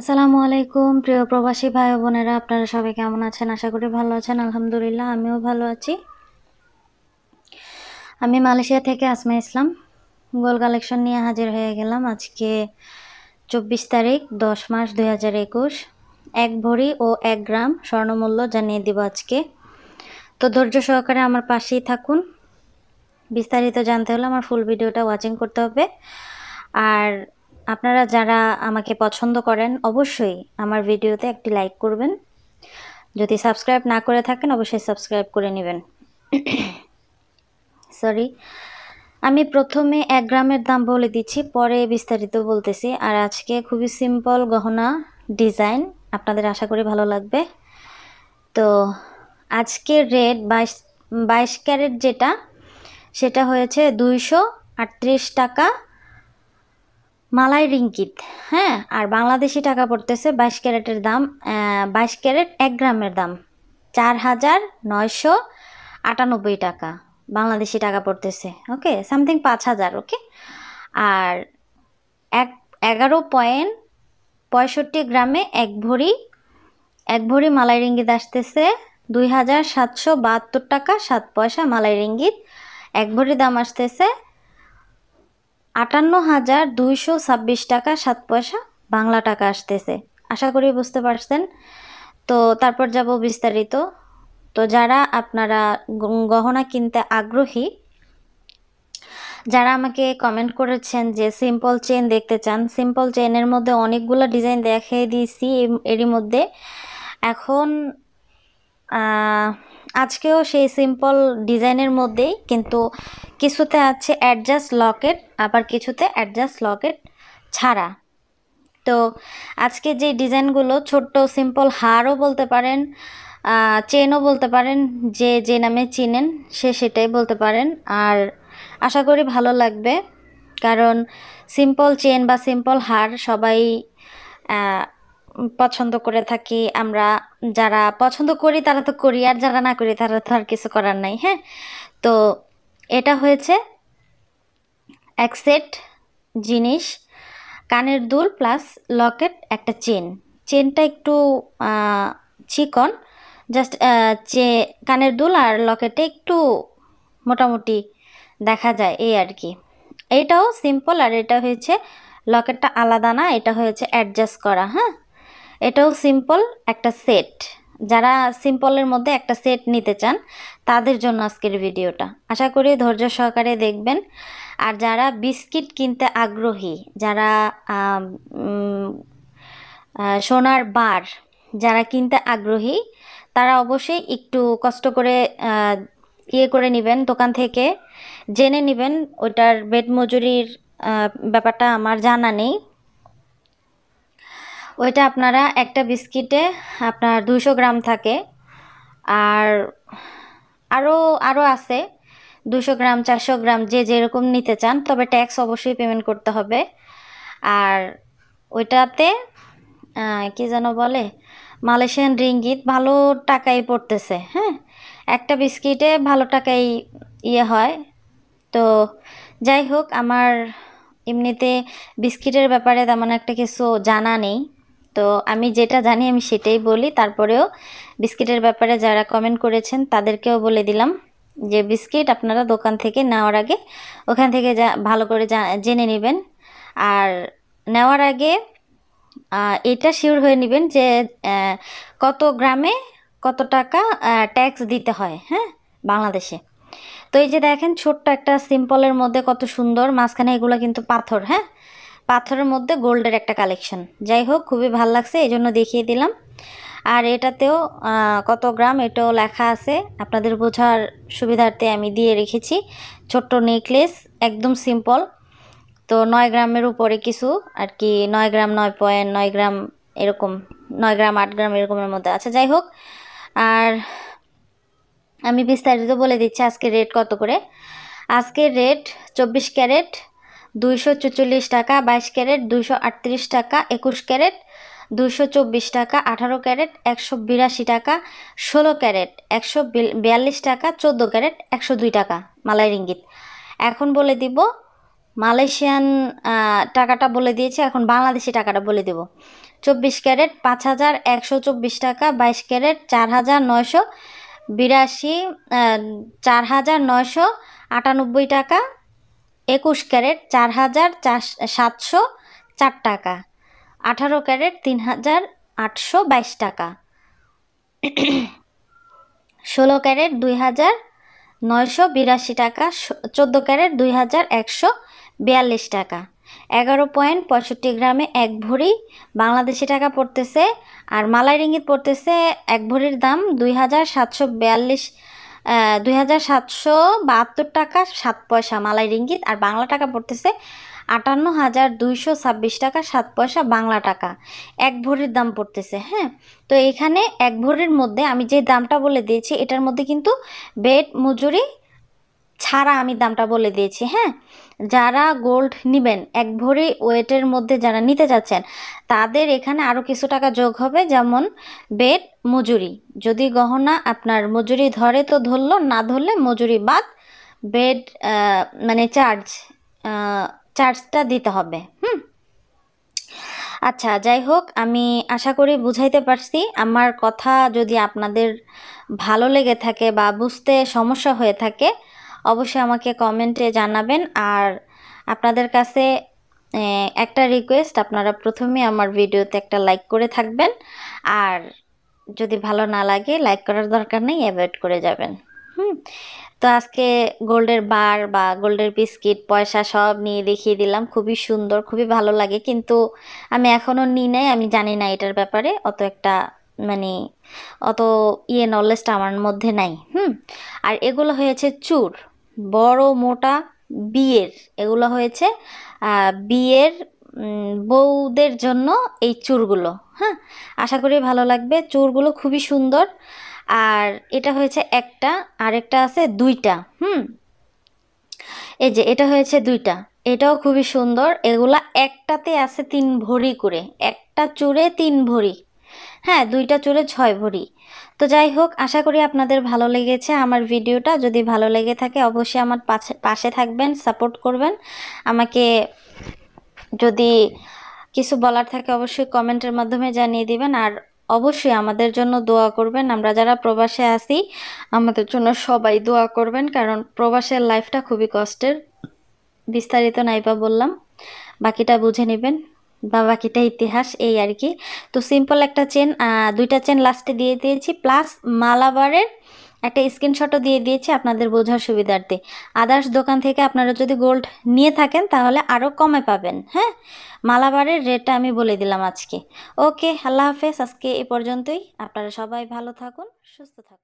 আসসালামু আলাইকুম প্রিয় প্রবাসী ভাই বোনেরা আপনারা সবাই কেমন আছেন আশা করি ভালো আছেন আলহামদুলিল্লাহ আমিও ভালো আছি আমি মালয়েশিয়া থেকে আসমা ইসলাম গোল কালেকশন নিয়ে হাজির হয়ে গেলাম আজকে চব্বিশ তারিখ দশ মাস দুই হাজার একুশ এক ভরি ও এক গ্রাম স্বর্ণমূল্য জানিয়ে দিব আজকে তো ধৈর্য সহকারে আমার পাশেই থাকুন বিস্তারিত জানতে হলে আমার ফুল ভিডিওটা ওয়াচিং করতে হবে আর আপনারা যারা আমাকে পছন্দ করেন অবশ্যই আমার ভিডিওতে একটি লাইক করবেন যদি সাবস্ক্রাইব না করে থাকেন অবশ্যই সাবস্ক্রাইব করে নেবেন সরি আমি প্রথমে এক গ্রামের দাম বলে দিচ্ছি পরে বিস্তারিত বলতেছি আর আজকে খুবই সিম্পল গহনা ডিজাইন আপনাদের আশা করি ভালো লাগবে তো আজকে রেট বাইশ বাইশ ক্যারেট যেটা সেটা হয়েছে দুইশো টাকা মালাই রিঙ্কিত হ্যাঁ আর বাংলাদেশি টাকা পড়তেছে বাইশ ক্যারেটের দাম বাইশ ক্যারেট এক গ্রামের দাম চার হাজার নয়শো আটানব্বই টাকা বাংলাদেশি টাকা পড়তেছে ওকে সামথিং পাঁচ হাজার ওকে আর এক এগারো পয়েন্ট পঁয়ষট্টি গ্রামে এক ভরি এক ভরি মালাই রিঙ্গিত আসতেছে দুই হাজার সাতশো বাহাত্তর টাকা সাত পয়সা মালাই রিঙ্গিত এক ভরি দাম আসতেছে আটান্ন হাজার দুইশো ছাব্বিশ টাকা সাত পয়সা বাংলা টাকা আসতেছে আশা করি বুঝতে পারছেন তো তারপর যাব বিস্তারিত তো যারা আপনারা গহনা কিনতে আগ্রহী যারা আমাকে কমেন্ট করেছেন যে সিম্পল চেন দেখতে চান সিম্পল চেনের মধ্যে অনেকগুলো ডিজাইন দেখিয়ে দিয়েছি এরই মধ্যে এখন আজকেও সেই সিম্পল ডিজাইনের মধ্যেই কিন্তু কিছুতে আছে অ্যাডজাস্ট লকেট আবার কিছুতে অ্যাডজাস্ট লকেট ছাড়া তো আজকে যে ডিজাইনগুলো ছোট্ট সিম্পল হারও বলতে পারেন চেনও বলতে পারেন যে যে নামে চিনেন সে সেটাই বলতে পারেন আর আশা করি ভালো লাগবে কারণ সিম্পল চেন বা সিম্পল হার সবাই পছন্দ করে থাকি আমরা যারা পছন্দ করি তারা তো করি আর যারা না করি তারা তো আর কিছু করার নাই হ্যাঁ তো এটা হয়েছে এক সেট জিনিস কানের দুল প্লাস লকেট একটা চেন চেনটা একটু চিকন জাস্ট চে কানের দুল আর লকেটে একটু মোটামুটি দেখা যায় এই আর কি এইটাও সিম্পল আর এটা হয়েছে লকেটটা আলাদা না এটা হয়েছে অ্যাডজাস্ট করা হ্যাঁ এটাও সিম্পল একটা সেট যারা সিম্পলের মধ্যে একটা সেট নিতে চান তাদের জন্য আজকের ভিডিওটা আশা করি ধৈর্য সহকারে দেখবেন আর যারা বিস্কিট কিনতে আগ্রহী যারা সোনার বার যারা কিনতে আগ্রহী তারা অবশ্যই একটু কষ্ট করে ইয়ে করে নেবেন দোকান থেকে জেনে নেবেন ওটার বেড মজুরির ব্যাপারটা আমার জানা নেই ওইটা আপনারা একটা বিস্কিটে আপনার দুশো গ্রাম থাকে আর আরও আরও আছে দুশো গ্রাম চারশো গ্রাম যে যেরকম নিতে চান তবে ট্যাক্স অবশ্যই পেমেন্ট করতে হবে আর ওইটাতে কি যেন বলে মালয়েশিয়ান রিঙ্গিত ভালো টাকাই পড়তেছে হ্যাঁ একটা বিস্কিটে ভালো টাকাই ইয়ে হয় তো যাই হোক আমার এমনিতে বিস্কিটের ব্যাপারে তেমন একটা কিছু জানা নেই তো আমি যেটা জানি আমি সেটাই বলি তারপরেও বিস্কিটের ব্যাপারে যারা কমেন্ট করেছেন তাদেরকেও বলে দিলাম যে বিস্কিট আপনারা দোকান থেকে নেওয়ার আগে ওখান থেকে যা ভালো করে জেনে নেবেন আর নেওয়ার আগে এটা শিওর হয়ে নেবেন যে কত গ্রামে কত টাকা ট্যাক্স দিতে হয় হ্যাঁ বাংলাদেশে তো এই যে দেখেন ছোট্ট একটা সিম্পলের মধ্যে কত সুন্দর মাঝখানে এগুলো কিন্তু পাথর হ্যাঁ পাথরের মধ্যে গোল্ডের একটা কালেকশন যাই হোক খুবই ভাল লাগছে এই জন্য দেখিয়ে দিলাম আর এটাতেও কত গ্রাম এটাও লেখা আছে আপনাদের বোঝার সুবিধার্থে আমি দিয়ে রেখেছি ছোট্ট নেকলেস একদম সিম্পল তো নয় গ্রামের উপরে কিছু আর কি নয় গ্রাম নয় পয়েন্ট নয় গ্রাম এরকম নয় গ্রাম আট গ্রাম এরকমের মধ্যে আছে যাই হোক আর আমি বিস্তারিত বলে দিচ্ছি আজকে রেট কত করে আজকের রেট চব্বিশ ক্যারেট দুইশো টাকা বাইশ ক্যারেট দুইশো টাকা একুশ ক্যারেট দুশো চব্বিশ টাকা আঠারো ক্যারেট একশো বিরাশি টাকা ষোলো ক্যারেট একশো বিয়াল্লিশ টাকা চোদ্দো ক্যারেট একশো দুই টাকা মালাই রিঙ্গিত এখন বলে দিব মালয়েশিয়ান টাকাটা বলে দিয়েছি এখন বাংলাদেশি টাকাটা বলে দেব চব্বিশ ক্যারেট পাঁচ হাজার একশো চব্বিশ টাকা বাইশ ক্যারেট চার হাজার নয়শো বিরাশি চার হাজার নয়শো আটানব্বই টাকা একুশ ক্যারেট চার হাজার সাতশো চার টাকা আঠারো ক্যারেট তিন হাজার আটশো বাইশ টাকা ষোলো ক্যারেট দুই হাজার নয়শো বিরাশি টাকা চোদ্দো ক্যারেট দুই হাজার একশো বিয়াল্লিশ টাকা এগারো পয়েন্ট পঁয়ষট্টি গ্রামে এক ভরি বাংলাদেশি টাকা পড়তেছে আর মালাই রিঙ্গিত পড়তেছে এক ভরির দাম দুই হাজার সাতশো বিয়াল্লিশ দুই টাকা সাত পয়সা মালাই রিঙ্গিত আর বাংলা টাকা পড়তেছে আটান্ন হাজার দুইশো ছাব্বিশ টাকা সাত পয়সা বাংলা টাকা এক ভরির দাম পড়তেছে হ্যাঁ তো এখানে এক ভরির মধ্যে আমি যে দামটা বলে দিয়েছি এটার মধ্যে কিন্তু বেড মজুরি ছাড়া আমি দামটা বলে দিয়েছি হ্যাঁ যারা গোল্ড নেবেন এক ভরি ওয়েটের মধ্যে যারা নিতে যাচ্ছেন তাদের এখানে আরও কিছু টাকা যোগ হবে যেমন বেড মজুরি যদি গহনা আপনার মজুরি ধরে তো ধরলো না ধরলে মজুরি বাদ বেড মানে চার্জ চার্জটা দিতে হবে হুম আচ্ছা যাই হোক আমি আশা করি বুঝাইতে পারছি আমার কথা যদি আপনাদের ভালো লেগে থাকে বা বুঝতে সমস্যা হয়ে থাকে অবশ্যই আমাকে কমেন্টে জানাবেন আর আপনাদের কাছে একটা রিকোয়েস্ট আপনারা প্রথমে আমার ভিডিওতে একটা লাইক করে থাকবেন আর যদি ভালো না লাগে লাইক করার দরকার নেই অ্যাভয়েড করে যাবেন হুম তো আজকে গোল্ডের বার বা গোল্ডের বিস্কিট পয়সা সব নিয়ে দেখিয়ে দিলাম খুবই সুন্দর খুবই ভালো লাগে কিন্তু আমি এখনও নিই নাই আমি জানি না এটার ব্যাপারে অত একটা মানে অত ইয়ে নলেজটা আমার মধ্যে নাই হুম আর এগুলো হয়েছে চুর বড় মোটা বিয়ের এগুলো হয়েছে বিয়ের বউদের জন্য এই চুরগুলো হ্যাঁ আশা করি ভালো লাগবে চুরগুলো খুবই সুন্দর আর এটা হয়েছে একটা আরেকটা আছে দুইটা হুম এই যে এটা হয়েছে দুইটা এটাও খুবই সুন্দর এগুলা একটাতে আছে তিন ভরি করে একটা চুরে তিন ভরি হ্যাঁ দুইটা চুলে ছয় ভরি তো যাই হোক আশা করি আপনাদের ভালো লেগেছে আমার ভিডিওটা যদি ভালো লেগে থাকে অবশ্যই আমার পাশে পাশে থাকবেন সাপোর্ট করবেন আমাকে যদি কিছু বলার থাকে অবশ্যই কমেন্টের মাধ্যমে জানিয়ে দিবেন আর অবশ্যই আমাদের জন্য দোয়া করবেন আমরা যারা প্রবাসে আছি আমাদের জন্য সবাই দোয়া করবেন কারণ প্রবাসের লাইফটা খুবই কষ্টের বিস্তারিত নাইবা বললাম বাকিটা বুঝে নেবেন বা বাকিটা ইতিহাস এই আর কি তো সিম্পল একটা চেন দুইটা চেন লাস্টে দিয়ে দিয়েছি প্লাস মালাবারের একটা স্ক্রিনশটও দিয়ে দিয়েছি আপনাদের বোঝার সুবিধার্থে আদার্স দোকান থেকে আপনারা যদি গোল্ড নিয়ে থাকেন তাহলে আরও কমে পাবেন হ্যাঁ মালাবারের রেটটা আমি বলে দিলাম আজকে ওকে আল্লাহ হাফেজ আজকে এ পর্যন্তই আপনারা সবাই ভালো থাকুন সুস্থ থাকুন